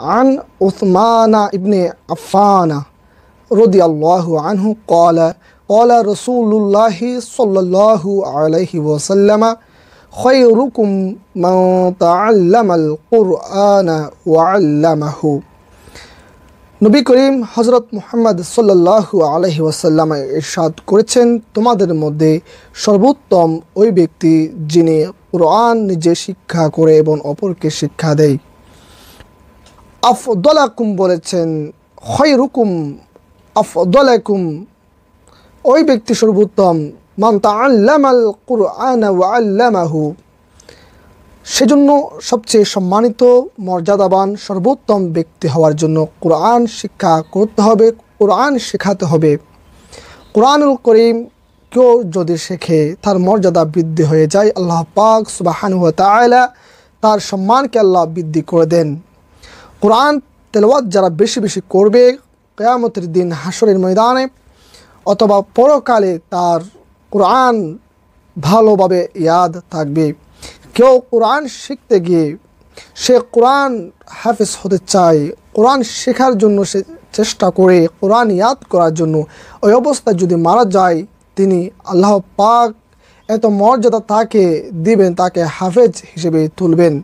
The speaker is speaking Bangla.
عن عثمان بن عفان رضي الله عنه قال قال رسول الله صلى الله عليه وسلم خيركم من تعلم القرآن وعلمه নবী করিম হজরত মুহাম্মদ সাল্লাল্লাহু আলহি ওয়াসাল্লাম ইরশাদ করেছেন তোমাদের মধ্যে সর্বোত্তম ওই ব্যক্তি যিনি কোরআন নিজে শিক্ষা করে এবং অপরকে শিক্ষা দেয় আফদলাকুম বলেছেন খয়রুকুম আফদলাকুম ওই ব্যক্তি সর্বোত্তম মান্তা আল্লামাল কুরআন আল্লামাহু সেজন্য সবচেয়ে সম্মানিত মর্যাদাবান সর্বোত্তম ব্যক্তি হওয়ার জন্য কোরআন শিক্ষা করতে হবে কোরআন শেখাতে হবে কোরআনুল করিম কেউ যদি শেখে তার মর্যাদা বৃদ্ধি হয়ে যায় আল্লাহ পাক সুবাহানুয়া তায়লা তার সম্মানকে আল্লাহ বৃদ্ধি করে দেন কোরআন তেলওয়াত যারা বেশি বেশি করবে কেয়ামতের দিন হাসরের ময়দানে অথবা পরকালে তার কোরআন ভালোভাবে ইয়াদ থাকবে কেউ কোরআন শিখতে গিয়ে সে কোরআন হাফিজ হতে চায় কোরআন শেখার জন্য সে চেষ্টা করে কোরআন ইয়াদ করার জন্য ওই অবস্থায় যদি মারা যায় তিনি আল্লাহ পাক এত মর্যাদা তাকে দিবেন তাকে হাফেজ হিসেবে তুলবেন